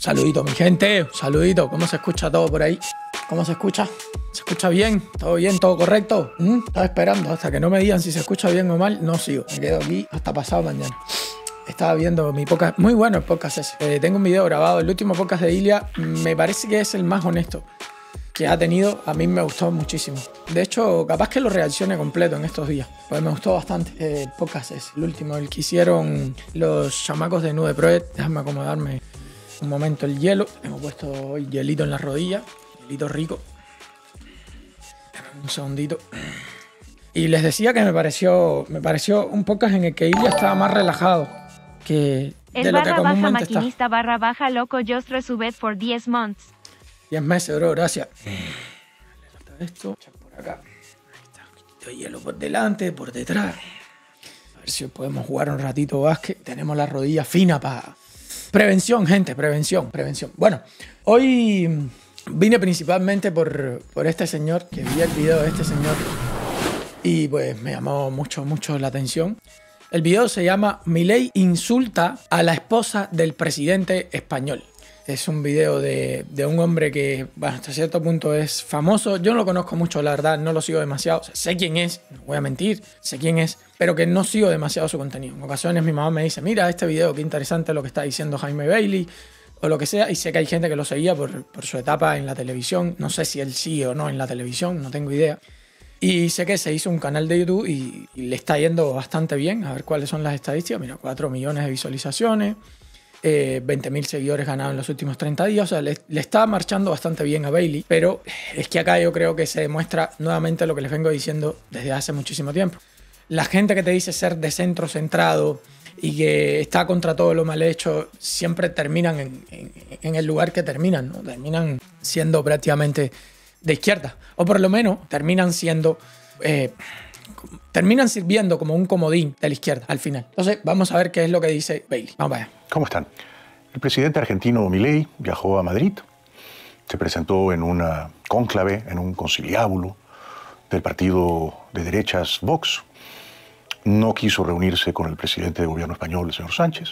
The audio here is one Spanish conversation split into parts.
Saludito, mi gente. Saludito. ¿Cómo se escucha todo por ahí? ¿Cómo se escucha? ¿Se escucha bien? ¿Todo bien? ¿Todo correcto? ¿Mm? Estaba esperando hasta que no me digan si se escucha bien o mal. No sigo. Me quedo aquí hasta pasado mañana. Estaba viendo mi podcast. Muy bueno el podcast ese. Eh, tengo un video grabado. El último podcast de Ilia mm, me parece que es el más honesto que ha tenido, a mí me gustó muchísimo. De hecho, capaz que lo reaccione completo en estos días, pues me gustó bastante. Eh, podcast es el último, el que hicieron los chamacos de Nude Project. Déjame acomodarme un momento el hielo. Hemos puesto hielito en la rodillas, hielito rico. Un segundito. Y les decía que me pareció, me pareció un podcast en el que ella estaba más relajado que lo barra que baja maquinista barra baja loco just resubed for 10 months. 10 meses, bro, gracias. Esto, por acá. hielo por delante, por detrás. A ver si podemos jugar un ratito básquet. Tenemos la rodilla fina para Prevención, gente, prevención, prevención. Bueno, hoy vine principalmente por, este señor, que vi el video de este señor y pues me llamó mucho, mucho la atención. El video se llama Mi ley insulta a la esposa del presidente español. Es un video de, un hombre que hasta cierto punto es famoso. Yo no lo conozco mucho, la verdad, no lo sigo demasiado. sé quién es, no voy a mentir, sé quién es, pero que no sigo demasiado su contenido. En ocasiones mi mamá me dice, mira este video, qué interesante lo que está diciendo Jaime Bailey o lo que sea, y sé que hay gente que lo seguía por, su etapa en la televisión, no sé si él sí o no en la televisión, no tengo idea. Y sé que se hizo un canal de YouTube y, y le está yendo bastante bien, a ver cuáles son las estadísticas, mira, 4 millones de visualizaciones, eh, 20.000 seguidores ganados en los últimos 30 días. O sea, le, estaba está marchando bastante bien a Bailey, pero es que acá yo creo que se demuestra nuevamente lo que les vengo diciendo desde hace muchísimo tiempo. La gente que te dice ser de centro centrado y que está contra todo lo mal hecho, siempre terminan en, el lugar que terminan, ¿no? Terminan siendo prácticamente de izquierda, o por lo menos terminan siendo eh, terminan sirviendo como un comodín de la izquierda al final. Entonces, vamos a ver qué es lo que dice Bailey. Vamos allá. ¿Cómo están? El presidente argentino Milei viajó a Madrid, se presentó en una cónclave, en un conciliábulo del partido de derechas Vox. No quiso reunirse con el presidente de gobierno español, el señor Sánchez.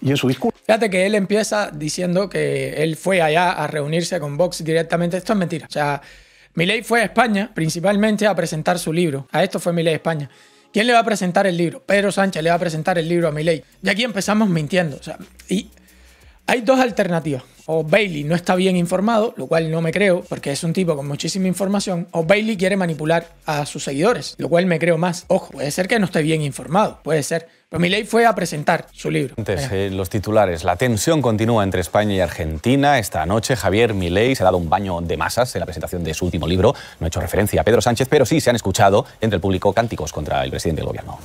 Y en su discurso. Fíjate que él empieza diciendo que él fue allá a reunirse con Vox directamente. Esto es mentira. O sea, Milei fue a España principalmente a presentar su libro. A esto fue Milei España. ¿Quién le va a presentar el libro? Pedro Sánchez le va a presentar el libro a Milei. Y aquí empezamos mintiendo. O sea, y hay dos alternativas. O Bailey no está bien informado, lo cual no me creo, porque es un tipo con muchísima información, o Bailey quiere manipular a sus seguidores, lo cual me creo más. Ojo, puede ser que no esté bien informado, puede ser. Pero Miley fue a presentar su libro. Antes, eh, los titulares. La tensión continúa entre España y Argentina. Esta noche Javier Milei se ha dado un baño de masas en la presentación de su último libro. No ha he hecho referencia a Pedro Sánchez, pero sí se han escuchado entre el público cánticos contra el presidente del gobierno.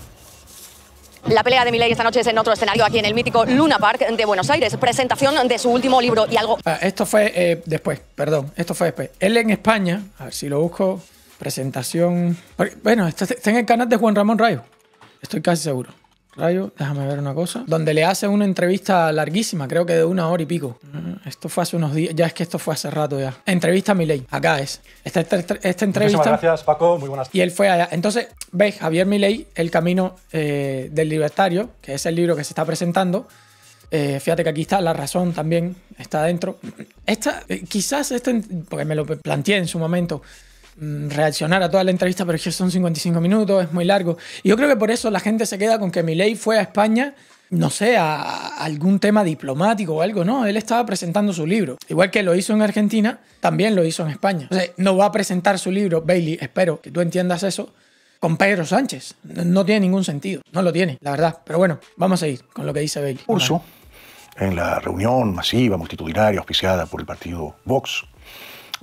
La pelea de Milay esta noche es en otro escenario, aquí en el mítico Luna Park de Buenos Aires. Presentación de su último libro y algo. Ah, esto fue eh, después, perdón, esto fue después. Él en España, a ver si lo busco, presentación. Bueno, está en el canal de Juan Ramón Rayo, estoy casi seguro. Rayo, déjame ver una cosa. Donde le hace una entrevista larguísima, creo que de una hora y pico. Mm, esto fue hace unos días, ya es que esto fue hace rato ya. Entrevista a Milei, acá es. Esta, entrevista. Muchísimas gracias, Paco, muy buenas. Y él fue allá. Entonces, veis, Javier Milei, El camino eh, del libertario, que es el libro que se está presentando. Eh, fíjate que aquí está La Razón también, está adentro. Esta, eh, quizás este, porque me lo planteé en su momento, Mm, reaccionar a toda la entrevista, pero es que son 55 minutos, es muy largo. Y yo creo que por eso la gente se queda con que Miley fue a España, no sé, a, algún tema diplomático o algo, no, él estaba presentando su libro. Igual que lo hizo en Argentina, también lo hizo en España. O sea, no va a presentar su libro, Bailey, espero que tú entiendas eso, con Pedro Sánchez. No, tiene ningún sentido, no lo tiene, la verdad. Pero bueno, vamos a seguir con lo que dice Bailey. Curso en la reunión masiva, multitudinaria, auspiciada por el partido Vox,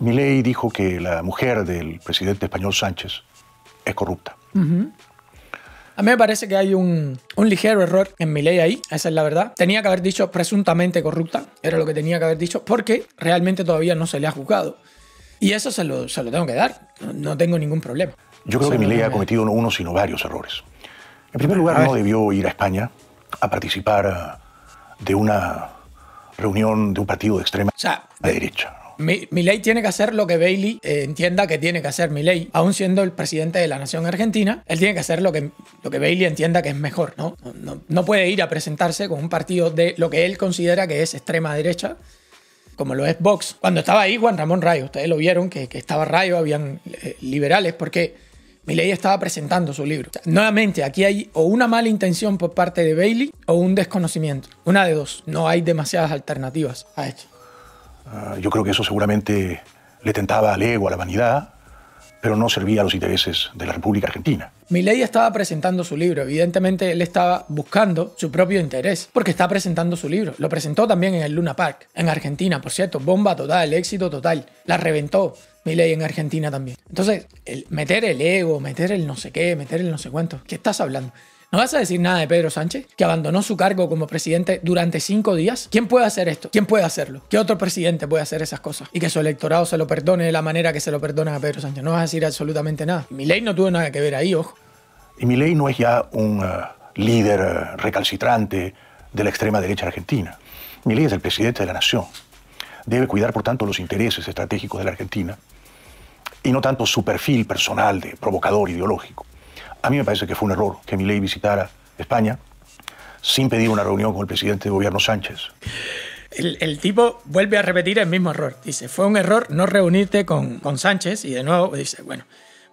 ley dijo que la mujer del presidente español Sánchez es corrupta. A mí me parece que hay un, ligero error en mi ley ahí, esa es la verdad. Tenía que haber dicho presuntamente corrupta, era lo que tenía que haber dicho, porque realmente todavía no se le ha juzgado. Y eso se lo, se lo tengo que dar, no tengo ningún problema. Yo creo que mi ley ha cometido no uno, sino varios errores. En primer lugar, no debió ir a España a participar de una reunión de un partido de extrema de, derecha. Milei tiene que hacer lo que Bailey eh, entienda que tiene que hacer Milei, aún siendo el presidente de la nación argentina, él tiene que hacer lo que, lo que Bailey entienda que es mejor, ¿no? No, no puede ir a presentarse con un partido de lo que él considera que es extrema derecha, como lo es Vox. Cuando estaba ahí Juan Ramón Rayo, ustedes lo vieron, que, que estaba Rayo, habían eh, liberales, porque Milei estaba presentando su libro. nuevamente, aquí hay o una mala intención por parte de Bailey o un desconocimiento. Una de dos, no hay demasiadas alternativas a esto. Ah, yo creo que eso seguramente le tentaba al ego, a la vanidad, pero no servía a los intereses de la República Argentina. Milei estaba presentando su libro, evidentemente él estaba buscando su propio interés, porque está presentando su libro. Lo presentó también en el Luna Park, en Argentina, por cierto, bomba total, éxito total, la reventó. Milei en Argentina también. Entonces, meter el ego, meter el no sé qué, meter el no sé cuánto, ¿qué estás hablando? ¿No vas a decir nada de Pedro Sánchez, que abandonó su cargo como presidente durante cinco días? ¿Quién puede hacer esto? ¿Quién puede hacerlo? ¿Qué otro presidente puede hacer esas cosas? Y que su electorado se lo perdone de la manera que se lo perdona a Pedro Sánchez. No vas a decir absolutamente nada. Mi ley no tuvo nada que ver ahí, ojo. Y Milei no es ya un eh, líder eh, recalcitrante de la extrema derecha argentina. Milei es el presidente de la nación. Debe cuidar, por tanto, los intereses estratégicos de la Argentina y no tanto su perfil personal de provocador ideológico. A mí me parece que fue un error que ley visitara España sin pedir una reunión con el presidente de gobierno Sánchez. El, el, tipo vuelve a repetir el mismo error. Dice, fue un error no reunirte con, con Sánchez. Y de nuevo dice, bueno,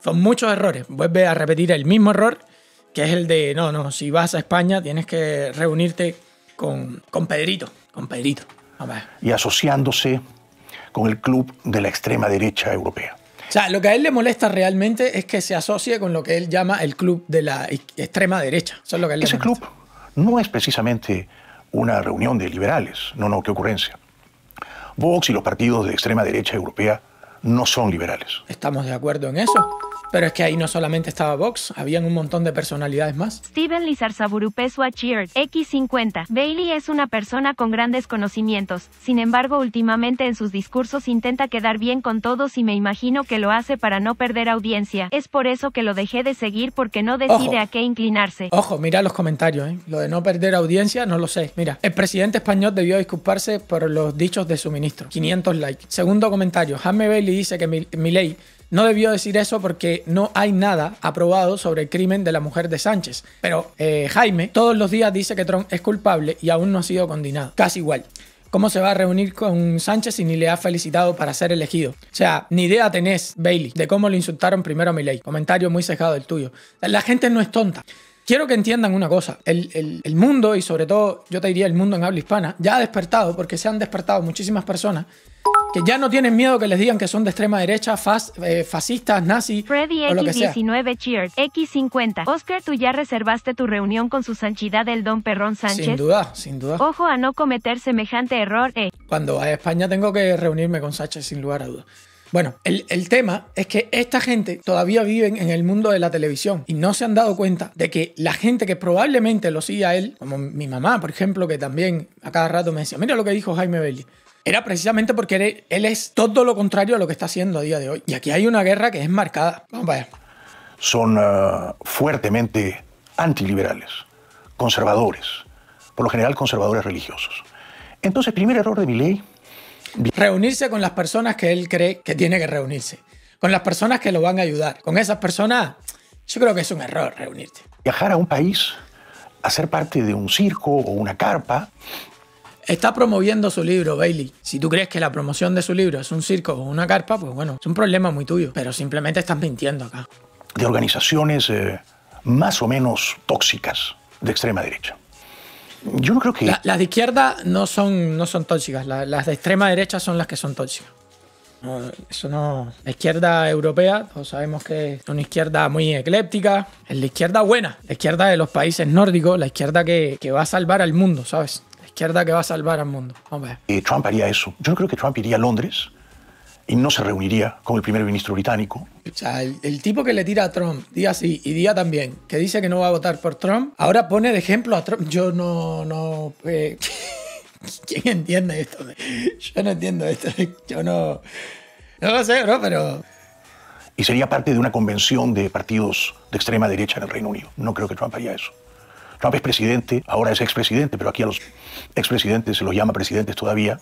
son muchos errores. Vuelve a repetir el mismo error, que es el de, no, no, si vas a España tienes que reunirte con, con Pedrito. Con Pedrito. Y asociándose con el club de la extrema derecha europea. O sea, lo que a él le molesta realmente es que se asocie con lo que él llama el club de la extrema derecha. Eso lo que Ese club no es precisamente una reunión de liberales. No, no, qué ocurrencia. Vox y los partidos de extrema derecha europea no son liberales. ¿Estamos de acuerdo en eso? Pero es que ahí no solamente estaba Vox, habían un montón de personalidades más. Steven Lizarzaburupesua Cheers, X50. Bailey es una persona con grandes conocimientos, sin embargo últimamente en sus discursos intenta quedar bien con todos y me imagino que lo hace para no perder audiencia. Es por eso que lo dejé de seguir porque no decide a qué inclinarse. Ojo, mira los comentarios, ¿eh? Lo de no perder audiencia no lo sé. Mira, el presidente español debió disculparse por los dichos de su ministro. 500 likes. Segundo comentario, Jaime Bailey dice que mi ley. No debió decir eso porque no hay nada aprobado sobre el crimen de la mujer de Sánchez. Pero eh, Jaime todos los días dice que Trump es culpable y aún no ha sido condenado. Casi igual cómo se va a reunir con Sánchez y ni le ha felicitado para ser elegido. O sea, ni idea tenés, Bailey, de cómo le insultaron primero a Milley. Comentario muy cejado el tuyo. La gente no es tonta. Quiero que entiendan una cosa, el, el, mundo y sobre todo yo te diría el mundo en habla hispana ya ha despertado porque se han despertado muchísimas personas ya no tienen miedo que les digan que son de extrema derecha, eh, fascistas, nazis Freddy X19 Cheers, X50. Oscar, tú ya reservaste tu reunión con su sanchidad el don Perrón Sánchez. Sin duda, sin duda. Ojo a no cometer semejante error, eh. Cuando a España tengo que reunirme con Sánchez sin lugar a dudas. Bueno, el, tema es que esta gente todavía viven en el mundo de la televisión y no se han dado cuenta de que la gente que probablemente lo sigue a él, como mi mamá, por ejemplo, que también a cada rato me decía, mira lo que dijo Jaime Belli, era precisamente porque él, es todo lo contrario a lo que está haciendo a día de hoy. Y aquí hay una guerra que es marcada. Vamos a ver. Son eh, fuertemente antiliberales, conservadores, por lo general conservadores religiosos. Entonces, primer error de mi ley. Reunirse con las personas que él cree que tiene que reunirse, con las personas que lo van a ayudar. Con esas personas, yo creo que es un error reunirse Viajar a un país, hacer parte de un circo o una carpa, Está promoviendo su libro, Bailey. Si tú crees que la promoción de su libro es un circo o una carpa, pues bueno, es un problema muy tuyo. Pero simplemente estás mintiendo acá. De organizaciones eh, más o menos tóxicas de extrema derecha. Yo no creo que. las de izquierda no son, no son tóxicas. las de extrema derecha son las que son tóxicas. eso no. La izquierda europea, todos sabemos que es una izquierda muy ecléptica. Es la izquierda buena, la izquierda de los países nórdicos, la izquierda que va a salvar al mundo, ¿sabes? izquierda que va a salvar al mundo. Vamos a ver. Eh, Trump haría eso. Yo no creo que Trump iría a Londres y no se reuniría con el primer ministro británico. O sea, el, tipo que le tira a Trump día sí y día también, que dice que no va a votar por Trump, ahora pone de ejemplo a Trump. Yo no, no. Eh, ¿Quién entiende esto? Yo no entiendo esto. Yo no. No lo sé, ¿no? pero. Y sería parte de una convención de partidos de extrema derecha en el Reino Unido. No creo que Trump haría eso. Trump es presidente, ahora es expresidente, pero aquí a los expresidentes se los llama presidentes todavía.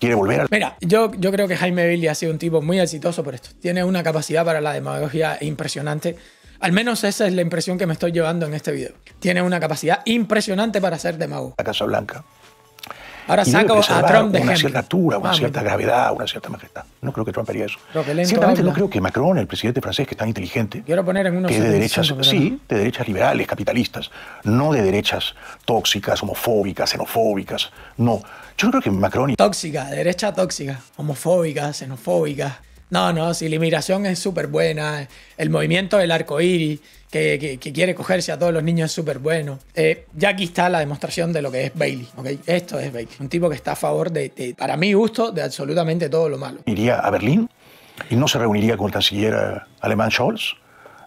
Quiere volver al... Mira, yo, yo creo que Jaime Billy ha sido un tipo muy exitoso por esto. Tiene una capacidad para la demagogia impresionante. Al menos esa es la impresión que me estoy llevando en este video. Tiene una capacidad impresionante para ser demago. La Casa Blanca Ahora saca a Trump de una cierta altura, una cierta gravedad, una cierta majestad. No creo que Trump haría eso. Ciertamente no creo que Macron, el presidente francés, que es tan inteligente, Quiero poner de derechas, sí, de derechas liberales, capitalistas, no de derechas tóxicas, homofóbicas, xenofóbicas, no. Yo creo que Macron... Y... Tóxica, derecha tóxica, homofóbica, xenofóbica. No, no, si la inmigración es súper buena, el movimiento del arco iris, que, quiere cogerse a todos los niños es súper bueno. Eh, ya aquí está la demostración de lo que es Bailey, Esto es Bailey, un tipo que está a favor de, para mi gusto, de absolutamente todo lo malo. Iría a Berlín y no se reuniría con el canciller eh, alemán Scholz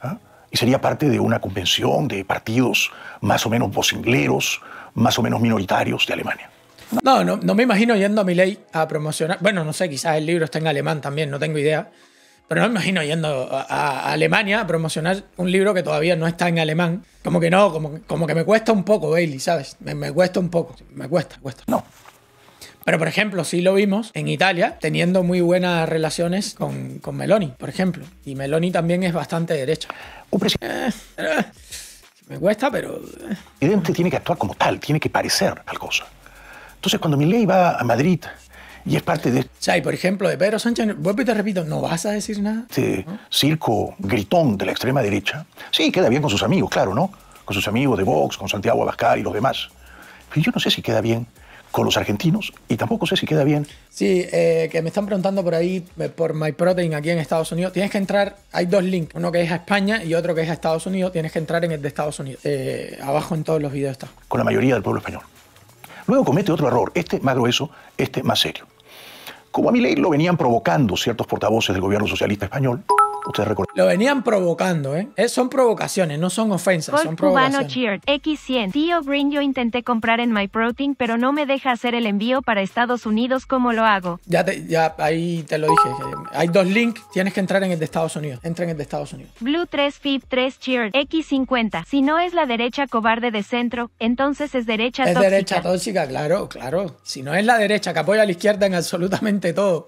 ¿ah? y sería parte de una convención de partidos más o menos vocingleros, más o menos minoritarios de Alemania. No, no, no me imagino yendo a ley a promocionar. Bueno, no sé, quizás el libro está en alemán también, no tengo idea. Pero no me imagino yendo a, Alemania a promocionar un libro que todavía no está en alemán. Como que no, como, como que me cuesta un poco, Bailey, ¿sabes? Me, cuesta un poco, me cuesta, cuesta. No. Pero, por ejemplo, sí lo vimos en Italia, teniendo muy buenas relaciones con, con Meloni, por ejemplo. Y Meloni también es bastante derecha. Eh, eh, me cuesta, pero. Eh. El presidente tiene que actuar como tal, tiene que parecer tal cosa. Entonces, cuando mi ley va a Madrid y es parte de... O sea, y por ejemplo, de Pedro Sánchez, vuelvo y te repito, ¿no vas a decir nada? Este circo gritón de la extrema derecha. Sí, queda bien con sus amigos, claro, ¿no? Con sus amigos de Vox, con Santiago Abascal y los demás. Pero yo no sé si queda bien con los argentinos y tampoco sé si queda bien. Sí, eh, que me están preguntando por ahí, eh, por MyProtein aquí en Estados Unidos. Tienes que entrar, hay dos links, uno que es a España y otro que es a Estados Unidos. Tienes que entrar en el de Estados Unidos. Eh, abajo en todos los videos está. Con la mayoría del pueblo español. Luego comete otro error, este más grueso, este más serio. Como a mi ley lo venían provocando ciertos portavoces del gobierno socialista español, lo venían provocando, ¿eh? son provocaciones, no son ofensas, Gold son Cubano Cheered, X100. Tío Green, yo intenté comprar en MyProtein, pero no me deja hacer el envío para Estados Unidos. ¿Cómo lo hago? Ya, ya ahí te lo dije. Hay dos links, tienes que entrar en el de Estados Unidos. Entra en el de Estados Unidos. Blue 3 FIB 3 Cheered, X50. Si no es la derecha cobarde de centro, entonces es derecha tóxica. Es derecha tóxica, claro, claro. Si no es la derecha que apoya a la izquierda en absolutamente todo,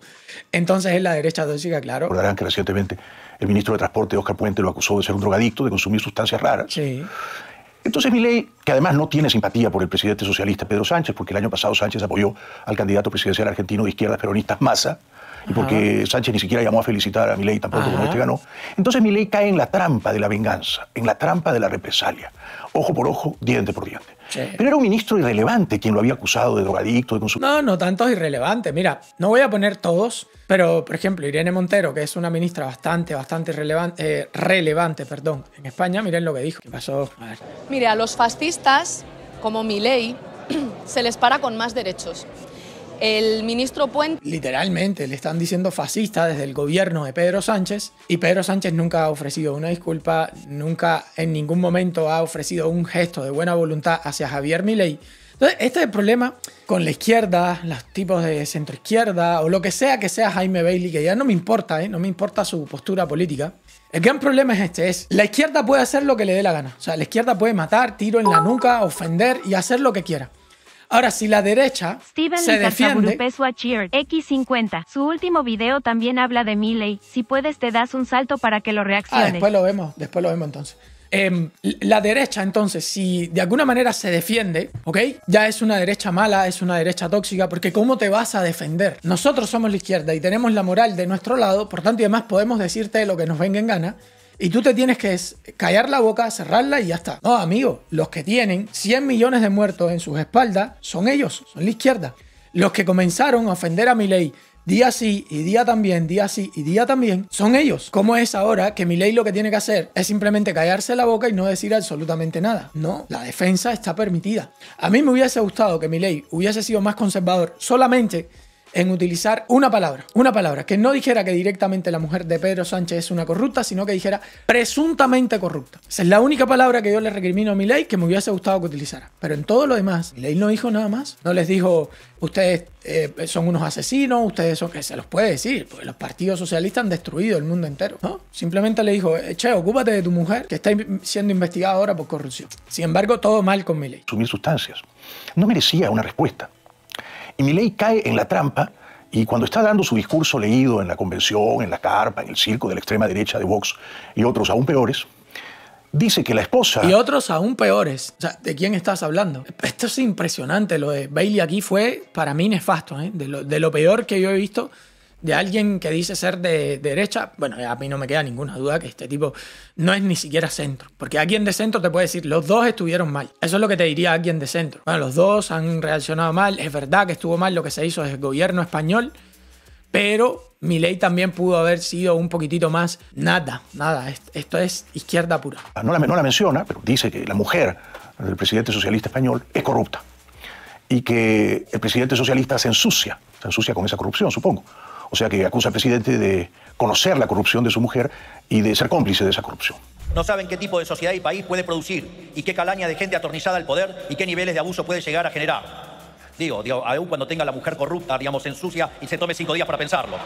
entonces es la derecha tóxica, claro. Recordarán que recientemente el ministro de Transporte, Oscar Puente, lo acusó de ser un drogadicto, de consumir sustancias raras. Sí. Entonces Milei, que además no tiene simpatía por el presidente socialista Pedro Sánchez, porque el año pasado Sánchez apoyó al candidato presidencial argentino de izquierdas peronistas Massa, y porque Sánchez ni siquiera llamó a felicitar a Milei tampoco como este ganó. Entonces Milei cae en la trampa de la venganza, en la trampa de la represalia. Ojo por ojo, diente por diente. Pero era un ministro irrelevante quien lo había acusado de drogadicto, de No, no, tantos irrelevantes. Mira, no voy a poner todos, pero por ejemplo, Irene Montero, que es una ministra bastante, bastante relevante, eh, relevante perdón, en España, miren lo que dijo. ¿Qué pasó? Mire, a los fascistas, como ley se les para con más derechos. El ministro Puente... Literalmente, le están diciendo fascista desde el gobierno de Pedro Sánchez y Pedro Sánchez nunca ha ofrecido una disculpa, nunca en ningún momento ha ofrecido un gesto de buena voluntad hacia Javier Milei. Entonces, este es el problema con la izquierda, los tipos de centroizquierda o lo que sea que sea Jaime Bailey, que ya no me importa, ¿eh? no me importa su postura política. El gran problema es este, es la izquierda puede hacer lo que le dé la gana. O sea, la izquierda puede matar, tiro en la nuca, ofender y hacer lo que quiera. Ahora, si la derecha Steven se defiende... X50. Su último video también habla de Miley. Si puedes, te das un salto para que lo ah, reaccione. Ah, después lo vemos, después lo vemos entonces. Em, la derecha, entonces, si de alguna manera se defiende, ¿ok? Ya es una derecha mala, es una derecha tóxica, porque ¿cómo te vas a defender? Nosotros somos la izquierda y tenemos la moral de nuestro lado, por tanto y además podemos decirte lo que nos venga en gana, y tú te tienes que callar la boca, cerrarla y ya está. No, amigo, los que tienen 100 millones de muertos en sus espaldas son ellos, son la izquierda. Los que comenzaron a ofender a mi ley día sí y día también, día sí y día también, son ellos. ¿Cómo es ahora que mi ley lo que tiene que hacer es simplemente callarse la boca y no decir absolutamente nada? No, la defensa está permitida. A mí me hubiese gustado que mi ley hubiese sido más conservador solamente en utilizar una palabra, una palabra, que no dijera que directamente la mujer de Pedro Sánchez es una corrupta, sino que dijera presuntamente corrupta. Esa es la única palabra que yo le recrimino a mi ley que me hubiese gustado que utilizara. Pero en todo lo demás, mi ley no dijo nada más. No les dijo, ustedes eh, son unos asesinos, ustedes son, que se los puede decir, porque los partidos socialistas han destruido el mundo entero, ¿no? Simplemente le dijo, eh, che, ocúpate de tu mujer, que está siendo investigada ahora por corrupción. Sin embargo, todo mal con mi ley. Sumir sustancias. No merecía una respuesta. Y Milei cae en la trampa y cuando está dando su discurso leído en la convención, en la carpa, en el circo de la extrema derecha de Vox y otros aún peores, dice que la esposa... Y otros aún peores. O sea, ¿de quién estás hablando? Esto es impresionante. Lo de Bailey aquí fue, para mí, nefasto. ¿eh? De, lo, de lo peor que yo he visto de alguien que dice ser de, derecha, bueno, a mí no me queda ninguna duda que este tipo no es ni siquiera centro. Porque alguien de centro te puede decir, los dos estuvieron mal. Eso es lo que te diría alguien de centro. Bueno, los dos han reaccionado mal. Es verdad que estuvo mal lo que se hizo del gobierno español, pero mi ley también pudo haber sido un poquitito más nada, nada. Esto es izquierda pura. Ah, no la menciona, pero dice que la mujer del presidente socialista español es corrupta y que el presidente socialista se ensucia, se ensucia con esa corrupción, supongo. O sea que acusa al presidente de conocer la corrupción de su mujer y de ser cómplice de esa corrupción. No saben qué tipo de sociedad y país puede producir y qué calaña de gente atornizada al poder y qué niveles de abuso puede llegar a generar. Digo, aún cuando tenga la mujer corrupta, digamos, ensucia y se tome cinco días para pensarlo.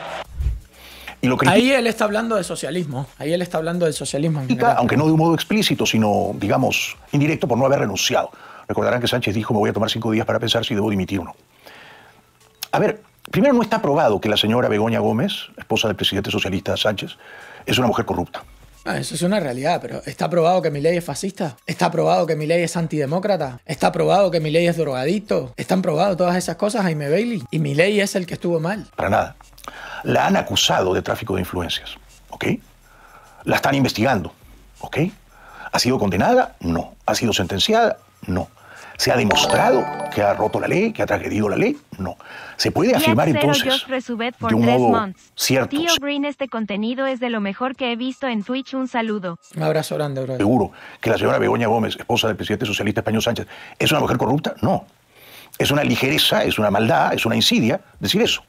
Ahí él está hablando de socialismo. Ahí él está hablando de socialismo. En aunque no de un modo explícito, sino, digamos, indirecto por no haber renunciado. Recordarán que Sánchez dijo, me voy a tomar cinco días para pensar si debo dimitir o no. A ver, Primero, no está probado que la señora Begoña Gómez, esposa del presidente socialista Sánchez, es una mujer corrupta. Ah, eso es una realidad, pero ¿está probado que mi ley es fascista? ¿Está probado que mi ley es antidemócrata? ¿Está probado que mi ley es drogadicto? ¿Están probadas todas esas cosas, Jaime Bailey? ¿Y mi ley es el que estuvo mal? Para nada. La han acusado de tráfico de influencias, ¿ok? La están investigando, ¿ok? ¿Ha sido condenada? No. ¿Ha sido sentenciada? No. ¿Se ha demostrado que ha roto la ley, que ha transgredido la ley? No. Se puede afirmar entonces de un modo cierto. Tío Green, este contenido es de lo mejor que he visto en Twitch. Un saludo. Un abrazo grande, bro. Seguro que la señora Begoña Gómez, esposa del presidente socialista español Sánchez, ¿es una mujer corrupta? No. Es una ligereza, es una maldad, es una insidia decir eso.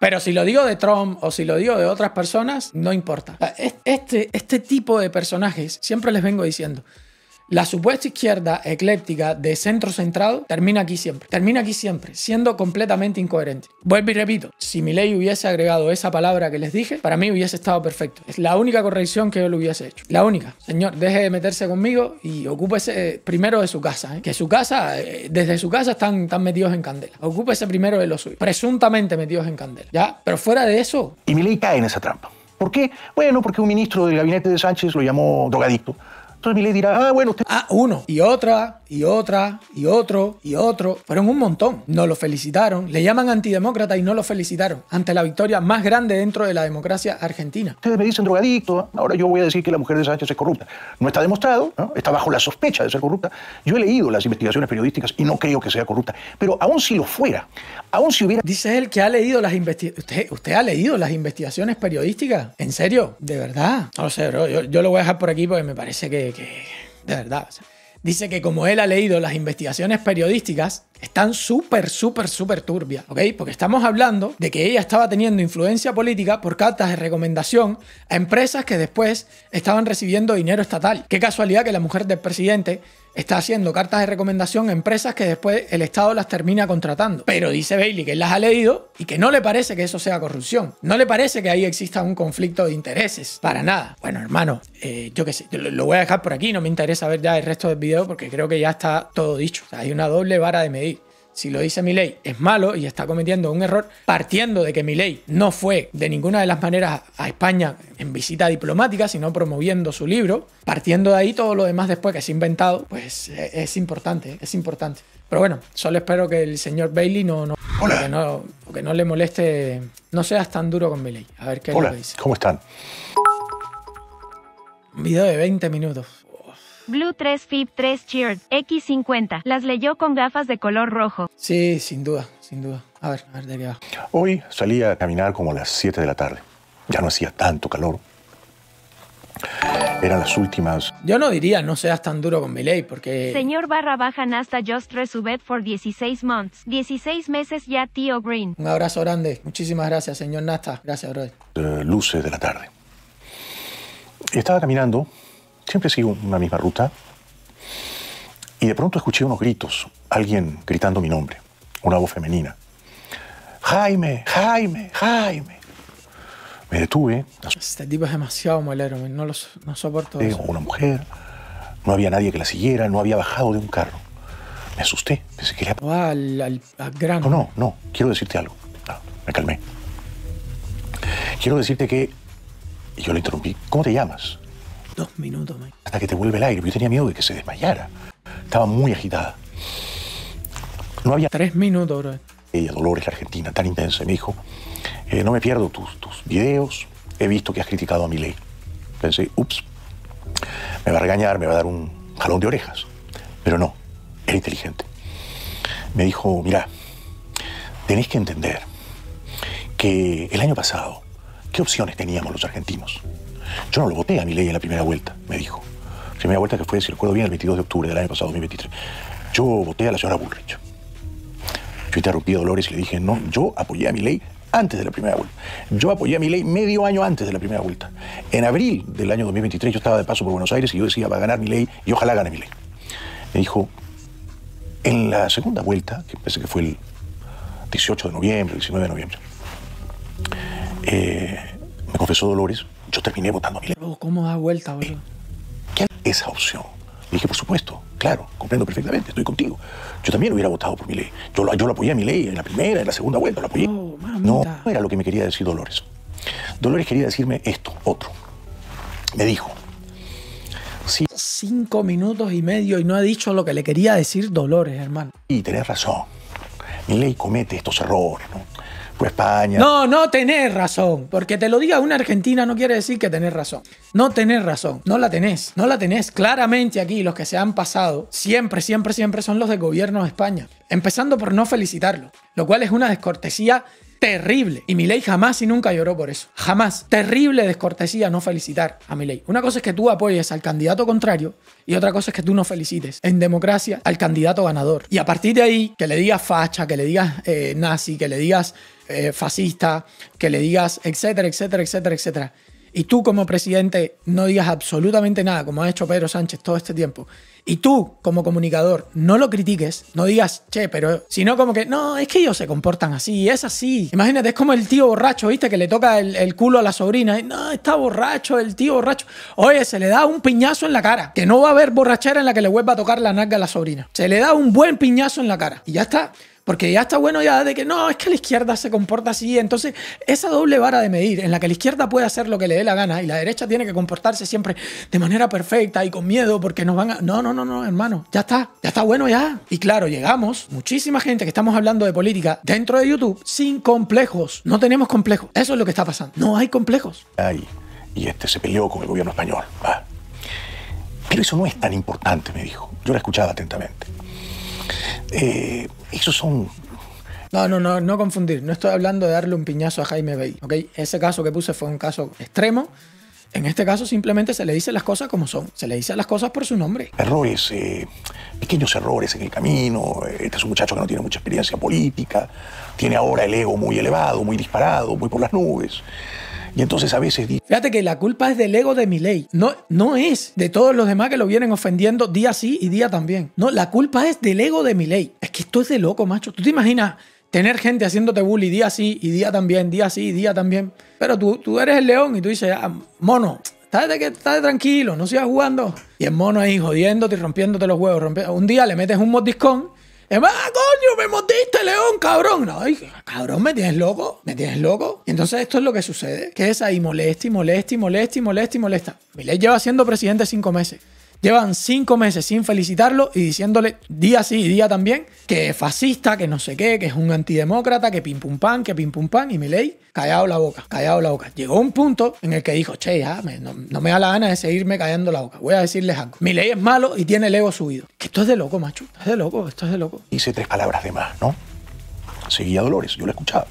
Pero si lo digo de Trump o si lo digo de otras personas, no importa. Este, este tipo de personajes, siempre les vengo diciendo, la supuesta izquierda ecléctica de centro centrado termina aquí siempre. Termina aquí siempre, siendo completamente incoherente. Vuelvo y repito, si mi hubiese agregado esa palabra que les dije, para mí hubiese estado perfecto. Es la única corrección que yo le hubiese hecho. La única. Señor, deje de meterse conmigo y ocúpese eh, primero de su casa. ¿eh? Que su casa, eh, desde su casa están, tan metidos en candela. Ocúpese primero de los suyo. Presuntamente metidos en candela. ¿Ya? Pero fuera de eso. Y mi cae en esa trampa. ¿Por qué? Bueno, porque un ministro del gabinete de Sánchez lo llamó drogadicto entonces le dirá, ah, bueno, usted... Ah, uno, y otra, y otra, y otro, y otro. Fueron un montón. No lo felicitaron. Le llaman antidemócrata y no lo felicitaron. Ante la victoria más grande dentro de la democracia argentina. Ustedes me dicen drogadicto. Ahora yo voy a decir que la mujer de Sánchez es corrupta. No está demostrado, ¿no? está bajo la sospecha de ser corrupta. Yo he leído las investigaciones periodísticas y no creo que sea corrupta. Pero aún si lo fuera, aún si hubiera... Dice él que ha leído las investigaciones... ¿Usted, ¿Usted ha leído las investigaciones periodísticas? ¿En serio? ¿De verdad? No sé, Yo, yo lo voy a dejar por aquí porque me parece que que, de verdad. dice que como él ha leído las investigaciones periodísticas, están súper, súper, súper turbias, ¿ok? Porque estamos hablando de que ella estaba teniendo influencia política por cartas de recomendación a empresas que después estaban recibiendo dinero estatal. Qué casualidad que la mujer del presidente está haciendo cartas de recomendación a empresas que después el Estado las termina contratando. Pero dice Bailey que él las ha leído y que no le parece que eso sea corrupción. No le parece que ahí exista un conflicto de intereses. Para nada. Bueno, hermano, eh, yo qué sé, lo, voy a dejar por aquí. No me interesa ver ya el resto del video porque creo que ya está todo dicho. hay una doble vara de medida si lo dice Milley, es malo y está cometiendo un error, partiendo de que Milley no fue de ninguna de las maneras a España en visita diplomática, sino promoviendo su libro, partiendo de ahí todo lo demás después que se ha inventado, pues eh, es, importante, eh, es importante. Pero bueno, solo espero que el señor Bailey no, no, Que, no le moleste, no seas tan duro con Milley. A ver qué Hola, lo dice. ¿Cómo están? Un video de 20 minutos. Blue 3 Fib 3 Cheered X50. Las leyó con gafas de color rojo. Sí, sin duda, sin duda. A ver, a ver, de abajo. Hoy salí a caminar como a las 7 de la tarde. Ya no hacía tanto calor. Eran las últimas. Yo no diría no seas tan duro con mi ley porque. Señor barra baja Nasta just resubed for 16 months. 16 meses ya, tío Green. Un abrazo grande. Muchísimas gracias, señor Nasta. Gracias, brother. luces de la tarde. Estaba caminando Siempre sigo una misma ruta. Y de pronto escuché unos gritos, alguien gritando mi nombre, una voz femenina. Jaime, Jaime, Jaime. Me detuve. Este tipo es demasiado malero, no, los, soporto eso. Una mujer, no había nadie que la siguiera, no había bajado de un carro. Me asusté, pensé que era. al, al, No, no, no, quiero decirte algo. Ah, me calmé. Quiero decirte que. Y yo le interrumpí. ¿Cómo te llamas? Dos minutos, Hasta que te vuelve el aire. Yo tenía miedo de que se desmayara. Estaba muy agitada. No había... Tres minutos, eh, Ella, Dolores, la Argentina, tan intensa, me dijo, eh, no me pierdo tus, tus videos, he visto que has criticado a mi ley. Pensé, ups, me va a regañar, me va a dar un jalón de orejas. Pero no, era inteligente. Me dijo, mira, tenéis que entender que el año pasado, ¿qué opciones teníamos los argentinos? Yo no lo voté a mi ley en la primera vuelta, me dijo. Primera vuelta que fue, si recuerdo bien, el 22 de octubre del año pasado, 2023. Yo voté a la señora Bullrich. Yo interrumpí a Dolores y le dije, no, yo apoyé a mi ley antes de la primera vuelta. Yo apoyé a mi ley medio año antes de la primera vuelta. En abril del año 2023 yo estaba de paso por Buenos Aires y yo decía, va a ganar mi ley y ojalá gane mi ley. Me dijo, en la segunda vuelta, que pensé que fue el 18 de noviembre, el 19 de noviembre, eh, me confesó Dolores yo terminé votando a ley. ¿Cómo da vuelta, boludo? ¿Qué eh, esa opción? Le dije, por supuesto, claro, comprendo perfectamente, estoy contigo. Yo también hubiera votado por mi ley. Yo lo, yo lo apoyé a mi ley en la primera, en la segunda vuelta, lo apoyé. No, oh, no era lo que me quería decir Dolores. Dolores quería decirme esto, otro. Me dijo. Sí, Cinco minutos y medio y no ha dicho lo que le quería decir Dolores, hermano. Y tenés razón. Mi ley comete estos errores, ¿no? España. No, no tenés razón. Porque te lo diga una argentina no quiere decir que tenés razón. No tenés razón. No la tenés. No la tenés. Claramente aquí los que se han pasado siempre, siempre, siempre son los del gobierno de España. Empezando por no felicitarlo. Lo cual es una descortesía terrible. Y mi ley jamás y nunca lloró por eso. Jamás. Terrible descortesía no felicitar a mi ley. Una cosa es que tú apoyes al candidato contrario y otra cosa es que tú no felicites en democracia al candidato ganador. Y a partir de ahí, que le digas facha, que le digas eh, nazi, que le digas eh, fascista, que le digas, etcétera, etcétera, etcétera, etcétera. Y tú como presidente no digas absolutamente nada, como ha hecho Pedro Sánchez todo este tiempo. Y tú como comunicador no lo critiques, no digas, che, pero, sino como que, no, es que ellos se comportan así, es así. Imagínate, es como el tío borracho, ¿viste? Que le toca el, culo a la sobrina. Y, no, está borracho, el tío borracho. Oye, se le da un piñazo en la cara, que no va a haber borrachera en la que le vuelva a tocar la narga a la sobrina. Se le da un buen piñazo en la cara. Y ya está. Porque ya está bueno ya de que no, es que la izquierda se comporta así. Entonces, esa doble vara de medir en la que la izquierda puede hacer lo que le dé la gana y la derecha tiene que comportarse siempre de manera perfecta y con miedo porque nos van a... No, no, no, no, hermano, ya está, ya está bueno ya. Y claro, llegamos, muchísima gente que estamos hablando de política dentro de YouTube sin complejos. No tenemos complejos. Eso es lo que está pasando. No hay complejos. Ay, y este se peleó con el gobierno español. Pero eso no es tan importante, me dijo. Yo la escuchaba atentamente. Eh, esos son no, no, no, no confundir. No estoy hablando de darle un piñazo a Jaime Bay ¿ok? Ese caso que puse fue un caso extremo. En este caso simplemente se le dice las cosas como son, se le dice las cosas por su nombre. Errores, eh, pequeños errores en el camino. Este es un muchacho que no tiene mucha experiencia política, tiene ahora el ego muy elevado, muy disparado, muy por las nubes. Y entonces a veces... Fíjate que la culpa es del ego de mi ley. No, no es de todos los demás que lo vienen ofendiendo día sí y día también. No, la culpa es del ego de mi ley. Es que esto es de loco, macho. ¿Tú te imaginas tener gente haciéndote bully día sí y día también, día sí y día también? Pero tú, tú eres el león y tú dices, ah, mono, está de tranquilo, no sigas jugando. Y el mono ahí jodiéndote y rompiéndote los huevos. rompe. Un día le metes un mordiscón es más, coño, me mordiste, león, cabrón. No, cabrón, me tienes loco, me tienes loco. Y entonces esto es lo que sucede, que es ahí molesta y molesta y molesta y molesta y molesta. lleva siendo presidente cinco meses. Llevan cinco meses sin felicitarlo y diciéndole día sí y día también que es fascista, que no sé qué, que es un antidemócrata, que pim pum pan, que pim pum pan. Y mi ley, callado la boca, callado la boca. Llegó un punto en el que dijo, che, ya, no, me da la gana de seguirme callando la boca. Voy a decirles algo. Mi ley es malo y tiene el ego subido. Que esto es de loco, macho. Esto es de loco, esto es de loco. Hice tres palabras de más, ¿no? Seguía Dolores, yo lo escuchaba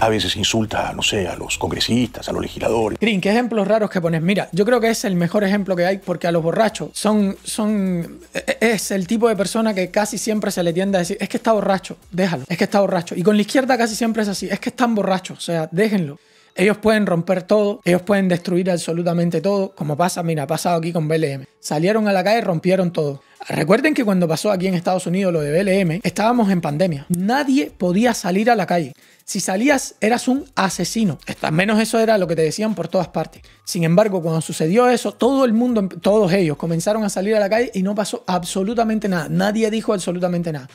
a veces insulta, no sé, a los congresistas, a los legisladores. Green, qué ejemplos raros que pones. Mira, yo creo que es el mejor ejemplo que hay porque a los borrachos son, son, e-, es el tipo de persona que casi siempre se le tiende a decir, es que está borracho, déjalo, es que está borracho. Y con la izquierda casi siempre es así, es que están borrachos, o sea, déjenlo. Ellos pueden romper todo, ellos pueden destruir absolutamente todo, como pasa, mira, ha pasado aquí con BLM. Salieron a la calle, rompieron todo. Recuerden que cuando pasó aquí en Estados Unidos lo de BLM, estábamos en pandemia. Nadie podía salir a la calle. Si salías, eras un asesino. Al menos eso era lo que te decían por todas partes. Sin embargo, cuando sucedió eso, todo el mundo, todos ellos comenzaron a salir a la calle y no pasó absolutamente nada. Nadie dijo absolutamente nada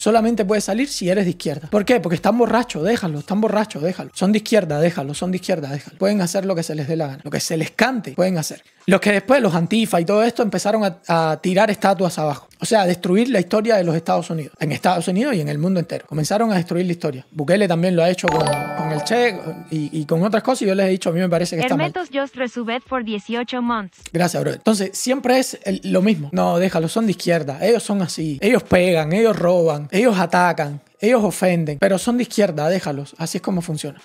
solamente puede salir si eres de izquierda. ¿Por qué? Porque están borrachos, déjalo, están borrachos, déjalo. Son de izquierda, déjalo, son de izquierda, déjalo. Pueden hacer lo que se les dé la gana, lo que se les cante, pueden hacer. Los que después, los antifa y todo esto, empezaron a, tirar estatuas abajo. O sea, a destruir la historia de los Estados Unidos. En Estados Unidos y en el mundo entero. Comenzaron a destruir la historia. Bukele también lo ha hecho con, el Che y, con otras cosas. Y yo les he dicho, a mí me parece que está mal. just for 18 months. Gracias, bro. Entonces, siempre es lo mismo. No, déjalo, son de izquierda. Ellos son así. Ellos pegan, ellos roban, ellos atacan, ellos ofenden. Pero son de izquierda, déjalos. Así es como funciona.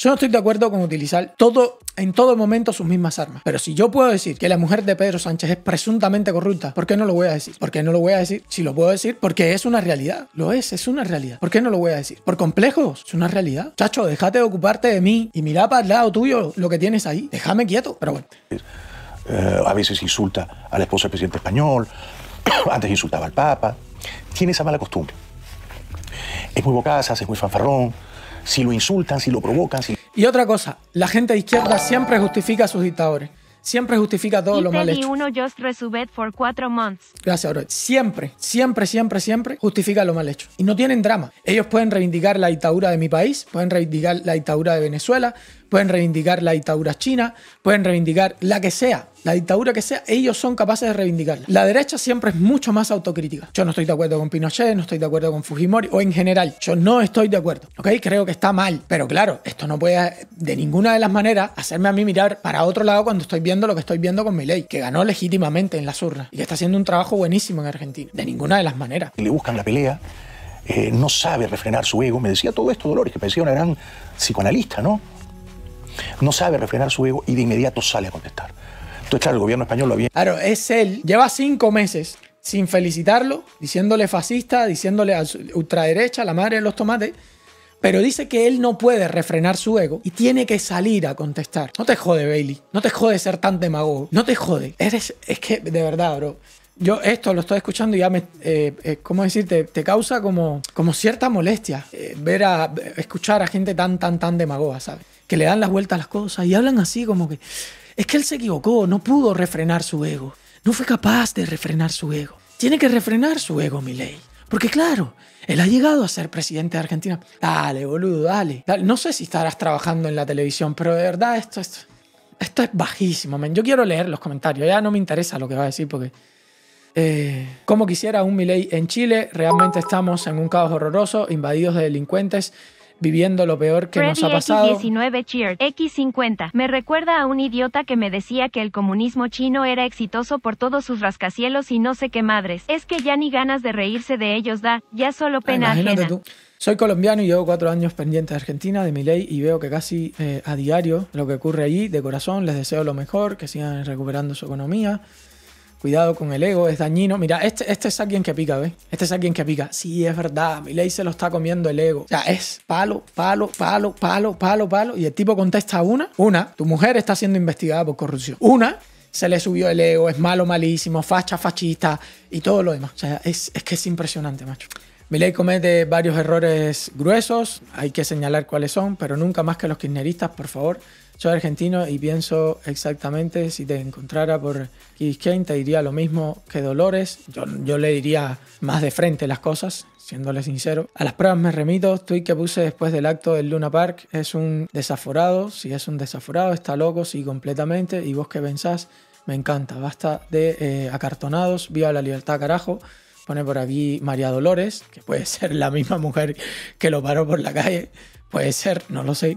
Yo no estoy de acuerdo con utilizar todo, en todo momento sus mismas armas. Pero si yo puedo decir que la mujer de Pedro Sánchez es presuntamente corrupta, ¿por qué no lo voy a decir? ¿Por qué no lo voy a decir? Si lo puedo decir, porque es una realidad. Lo es, es una realidad. ¿Por qué no lo voy a decir? ¿Por complejos? Es una realidad. Chacho, déjate de ocuparte de mí y mira para el lado tuyo lo que tienes ahí. Déjame quieto. Pero bueno. Eh, a veces insulta a la esposa del presidente español, antes insultaba al Papa. Tiene esa mala costumbre. Es muy bocazas, es muy fanfarrón, si lo insultan, si lo provocan. Si... Y otra cosa, la gente de izquierda siempre justifica a sus dictadores. Siempre justifica todo lo mal hecho. Uno just cuatro Gracias, bro. Siempre, siempre, siempre, siempre justifica lo mal hecho. Y no tienen drama. Ellos pueden reivindicar la dictadura de mi país, pueden reivindicar la dictadura de Venezuela, pueden reivindicar la dictadura china, pueden reivindicar la que sea, la dictadura que sea, ellos son capaces de reivindicarla. La derecha siempre es mucho más autocrítica. Yo no estoy de acuerdo con Pinochet, no estoy de acuerdo con Fujimori, o en general, yo no estoy de acuerdo, ¿ok? Creo que está mal, pero claro, esto no puede de ninguna de las maneras hacerme a mí mirar para otro lado cuando estoy viendo lo que estoy viendo con mi que ganó legítimamente en las urnas y que está haciendo un trabajo buenísimo en Argentina, de ninguna de las maneras. Le buscan la pelea. Eh, no sabe refrenar su ego. Me decía todo esto Dolores, que parecía una gran psicoanalista, ¿no? no sabe refrenar su ego y de inmediato sale a contestar. Entonces, claro, el gobierno español lo había... Claro, es él. Lleva cinco meses sin felicitarlo, diciéndole fascista, diciéndole a ultraderecha, la madre de los tomates, pero dice que él no puede refrenar su ego y tiene que salir a contestar. No te jode, Bailey. No te jode ser tan demagogo. No te jode. Eres, es que, de verdad, bro. Yo esto lo estoy escuchando y ya me, eh, eh, ¿cómo decirte? Te causa como, como cierta molestia eh, ver a, escuchar a gente tan, tan, tan demagoga, ¿sabes? que le dan las vueltas a las cosas y hablan así como que es que él se equivocó, no pudo refrenar su ego, no fue capaz de refrenar su ego. Tiene que refrenar su ego, mi Porque claro, él ha llegado a ser presidente de Argentina. Dale, boludo, dale. No sé si estarás trabajando en la televisión, pero de verdad esto, esto, esto es bajísimo, Yo quiero leer los comentarios, ya no me interesa lo que va a decir porque... Eh, como quisiera un Milei en Chile, realmente estamos en un caos horroroso, invadidos de delincuentes, viviendo lo peor que nos ha pasado. 19 Cheer, X50. Me recuerda a un idiota que me decía que el comunismo chino era exitoso por todos sus rascacielos y no sé qué madres. Es que ya ni ganas de reírse de ellos da, ya solo pena Tú. Soy colombiano y llevo cuatro años pendiente de Argentina, de mi ley, y veo que casi eh, a diario lo que ocurre allí, de corazón, les deseo lo mejor, que sigan recuperando su economía, Cuidado con el ego, es dañino. Mira, este, este es alguien que pica, ¿ves? Este es alguien que pica. Sí, es verdad, ley se lo está comiendo el ego. O sea, es palo, palo, palo, palo, palo, palo. Y el tipo contesta una, una, tu mujer está siendo investigada por corrupción. Una, se le subió el ego, es malo, malísimo, facha, fascista y todo lo demás. O sea, es, es que es impresionante, macho. Miley comete varios errores gruesos, hay que señalar cuáles son, pero nunca más que los kirchneristas, por favor, soy argentino y pienso exactamente si te encontrara por Kane te diría lo mismo que Dolores. Yo, le diría más de frente las cosas, siéndole sincero. A las pruebas me remito, tweet que puse después del acto del Luna Park. Es un desaforado, si es un desaforado, está loco, sí, completamente. Y vos qué pensás, me encanta. Basta de eh, acartonados, viva la libertad, carajo. Pone por aquí María Dolores, que puede ser la misma mujer que lo paró por la calle. Puede ser, no lo sé.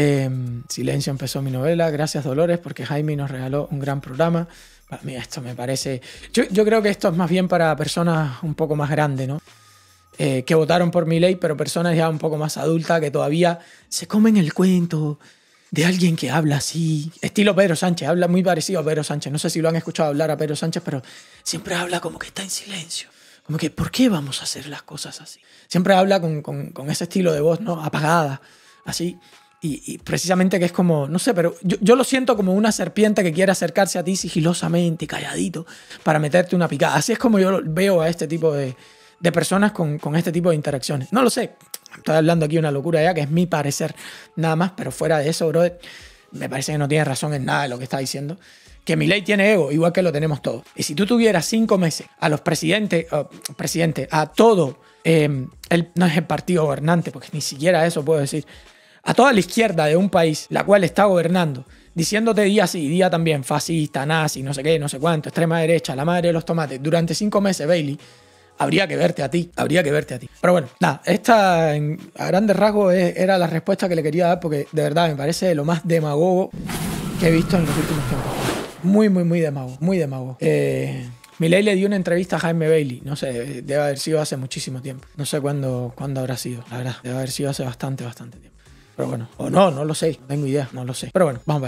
Em, silencio empezó mi novela, gracias Dolores, porque Jaime nos regaló un gran programa. Para mí esto me parece... Yo, creo que esto es más bien para personas un poco más grandes, ¿no? Eh, que votaron por mi ley, pero personas ya un poco más adultas que todavía se comen el cuento de alguien que habla así, estilo Pedro Sánchez, habla muy parecido a Pedro Sánchez. No sé si lo han escuchado hablar a Pedro Sánchez, pero siempre habla como que está en silencio. Como que, ¿por qué vamos a hacer las cosas así? Siempre habla con, con ese estilo de voz, ¿no? Apagada, así. Y, precisamente que es como, no sé, pero yo, lo siento como una serpiente que quiere acercarse a ti sigilosamente, calladito, para meterte una picada. Así es como yo veo a este tipo de, personas con, este tipo de interacciones. No lo sé, estoy hablando aquí una locura ya, que es mi parecer nada más, pero fuera de eso, brother, me parece que no tiene razón en nada de lo que está diciendo. Que mi ley tiene ego, igual que lo tenemos todos. Y si tú tuvieras cinco meses a los presidentes, oh, a todo, eh, no es el partido gobernante, porque ni siquiera eso puedo decir, a toda la izquierda de un país, la cual está gobernando, diciéndote día sí, día también, fascista, nazi, no sé qué, no sé cuánto, extrema derecha, la madre de los tomates, durante cinco meses, Bailey, habría que verte a ti, habría que verte a ti. Pero bueno, nada, esta a grandes rasgos e, era la respuesta que le quería dar porque de verdad me parece lo más demagogo que he visto en los últimos tiempos. Muy, muy, muy demagogo, muy demagogo. Eh, mi ley le dio una entrevista a Jaime Bailey, no sé, debe haber sido hace muchísimo tiempo. No sé cuándo, cuándo habrá sido, la verdad. Debe haber sido hace bastante, bastante tiempo. Pero bueno, o no, no lo sé, no tengo idea, no lo sé. Pero bueno, vamos a ver.